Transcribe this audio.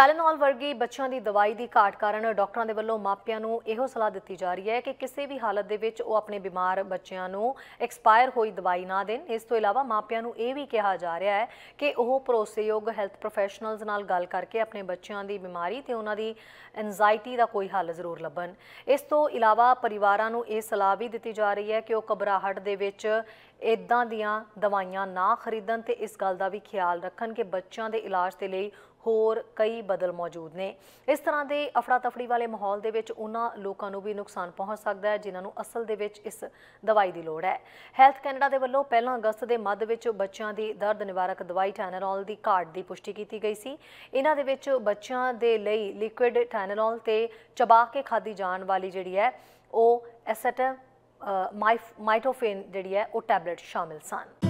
ਫੈਲਨੋਲ ਵਰਗੀ ਬੱਚਿਆਂ ਦੀ ਦਵਾਈ ਦੀ ਘਾਟ ਕਾਰਨ ਡਾਕਟਰਾਂ ਦੇ ਵੱਲੋਂ ਮਾਪਿਆਂ ਨੂੰ ਇਹੋ ਸਲਾਹ ਦਿੱਤੀ ਜਾ ਰਹੀ ਹੈ ਕਿ ਕਿਸੇ ਵੀ ਹਾਲਤ ਦੇ ਵਿੱਚ ਉਹ ਆਪਣੇ ਬਿਮਾਰ ਬੱਚਿਆਂ ਨੂੰ ਐਕਸਪਾਇਰ ਹੋਈ ਦਵਾਈ ਨਾ ਦੇਣ ਇਸ ਤੋਂ ਇਲਾਵਾ ਮਾਪਿਆਂ ਨੂੰ ਇਹ ਵੀ ਕਿਹਾ ਜਾ ਰਿਹਾ ਹੈ ਕਿ ਉਹ ਭਰੋਸੇਯੋਗ ਹੈਲਥ ਪ੍ਰੋਫੈਸ਼ਨਲਸ ਨਾਲ ਗੱਲ ਕਰਕੇ ਆਪਣੇ ਬੱਚਿਆਂ ਦੀ ਬਿਮਾਰੀ ਤੇ ਉਹਨਾਂ ਦੀ ਐਂਜ਼ਾਇਟੀ ਦਾ ਕੋਈ ਹੱਲ ਜ਼ਰੂਰ ਲੱਭਣ ਇਸ ਤੋਂ ਇਲਾਵਾ ਪਰਿਵਾਰਾਂ ਨੂੰ ਇਹ ਸਲਾਹ ਵੀ ਦਿੱਤੀ ਜਾ ਰਹੀ ਹੈ ਕਿ ਉਹ ਕਬਰਾਹਟ ਦੇ ਵਿੱਚ ਇਦਾਂ ਦੀਆਂ ਦਵਾਈਆਂ ਨਾ ਖਰੀਦਣ ਤੇ ਇਸ ਗੱਲ ਦਾ ਵੀ ਖਿਆਲ ਰੱਖਣ ਕਿ ਬੱਚਿਆਂ ਦੇ ਇਲਾਜ ਦੇ ਲਈ ਹੋਰ ਕਈ ਬਦਲ ਮੌਜੂਦ ਨੇ ਇਸ ਤਰ੍ਹਾਂ ਦੇ ਅਫੜਾ ਤਫੜੀ ਵਾਲੇ ਮਾਹੌਲ ਦੇ ਵਿੱਚ ਉਹਨਾਂ ਲੋਕਾਂ ਨੂੰ ਵੀ ਨੁਕਸਾਨ ਪਹੁੰਚ ਸਕਦਾ ਹੈ ਜਿਨ੍ਹਾਂ ਨੂੰ ਅਸਲ ਦੇ ਵਿੱਚ ਇਸ ਦਵਾਈ ਦੀ ਲੋੜ ਹੈ ਹੈਲਥ ਕੈਨੇਡਾ ਦੇ ਵੱਲੋਂ 1 ਅਗਸਤ ਦੇ ਮੱਧ ਵਿੱਚ ਬੱਚਿਆਂ ਦੀ ਦਰਦ ਨਿਵਾਰਕ ਦਵਾਈ ਟੈਨਰੋਲ ਦੀ ਘਾਟ ਦੀ ਪੁਸ਼ਟੀ ਕੀਤੀ ਗਈ ਸੀ ਇਹਨਾਂ ਦੇ ਵਿੱਚ ਬੱਚਿਆਂ ਦੇ ਲਈ ਲਿਕੁਇਡ ਟੈਨਰੋਲ ਤੇ ਚਬਾ ਕੇ ਖਾਦੀ ਜਾਣ ਵਾਲੀ ਜਿਹੜੀ ਹੈ ਉਹ ਐਸੈਟ ਮਾਈਟੋਫੇਨ ਜਿਹੜੀ ਹੈ ਉਹ ਟੈਬਲੇਟ ਸ਼ਾਮਿਲ ਸਨ